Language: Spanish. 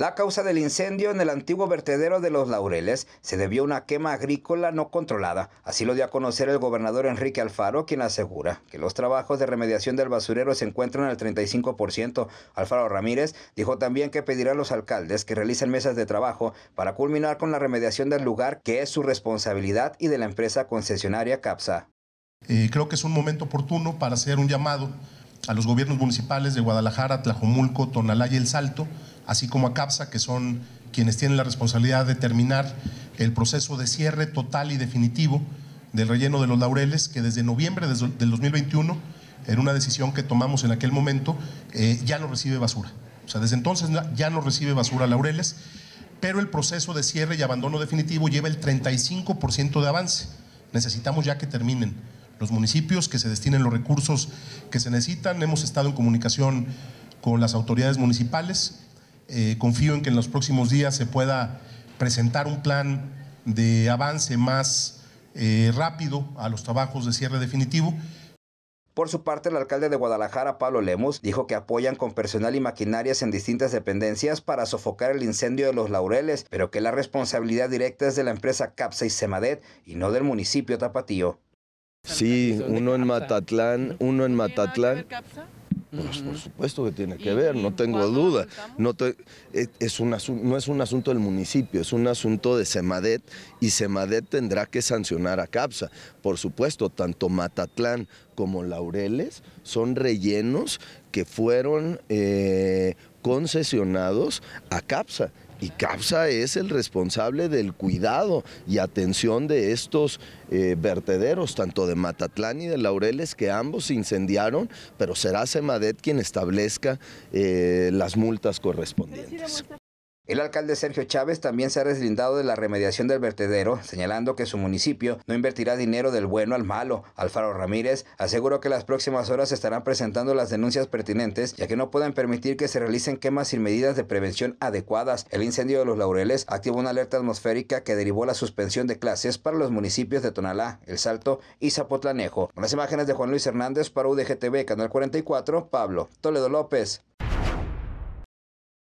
La causa del incendio en el antiguo vertedero de los Laureles se debió a una quema agrícola no controlada. Así lo dio a conocer el gobernador Enrique Alfaro, quien asegura que los trabajos de remediación del basurero se encuentran al 35%. Alfaro Ramírez dijo también que pedirá a los alcaldes que realicen mesas de trabajo para culminar con la remediación del lugar, que es su responsabilidad y de la empresa concesionaria CAPSA. Eh, creo que es un momento oportuno para hacer un llamado a los gobiernos municipales de Guadalajara, Tlajomulco, Tonalá y El Salto así como a CAPSA, que son quienes tienen la responsabilidad de terminar el proceso de cierre total y definitivo del relleno de los laureles, que desde noviembre del 2021, en una decisión que tomamos en aquel momento, eh, ya no recibe basura. O sea, desde entonces ya no recibe basura laureles, pero el proceso de cierre y abandono definitivo lleva el 35% de avance. Necesitamos ya que terminen los municipios, que se destinen los recursos que se necesitan. Hemos estado en comunicación con las autoridades municipales eh, confío en que en los próximos días se pueda presentar un plan de avance más eh, rápido a los trabajos de cierre definitivo. Por su parte, el alcalde de Guadalajara, Pablo Lemus, dijo que apoyan con personal y maquinarias en distintas dependencias para sofocar el incendio de los laureles, pero que la responsabilidad directa es de la empresa Capsa y Semadet y no del municipio Tapatío. Sí, uno en Matatlán, uno en Matatlán. Pues, por supuesto que tiene que ver, no tengo duda. Eh, no, es un asunto, del municipio, es un asunto de Semadet y Semadet tendrá que sancionar a CAPSA. Por supuesto, tanto Matatlán como Laureles son rellenos que fueron eh, concesionados a CAPSA y CAPSA es el responsable del cuidado y atención de estos eh, vertederos, tanto de Matatlán y de Laureles, que ambos incendiaron, pero será Semadet quien establezca eh, las multas correspondientes. El alcalde Sergio Chávez también se ha deslindado de la remediación del vertedero, señalando que su municipio no invertirá dinero del bueno al malo. Alfaro Ramírez aseguró que las próximas horas estarán presentando las denuncias pertinentes, ya que no pueden permitir que se realicen quemas sin medidas de prevención adecuadas. El incendio de los Laureles activó una alerta atmosférica que derivó la suspensión de clases para los municipios de Tonalá, El Salto y Zapotlanejo. Con las imágenes de Juan Luis Hernández para UDGTV, Canal 44, Pablo Toledo López.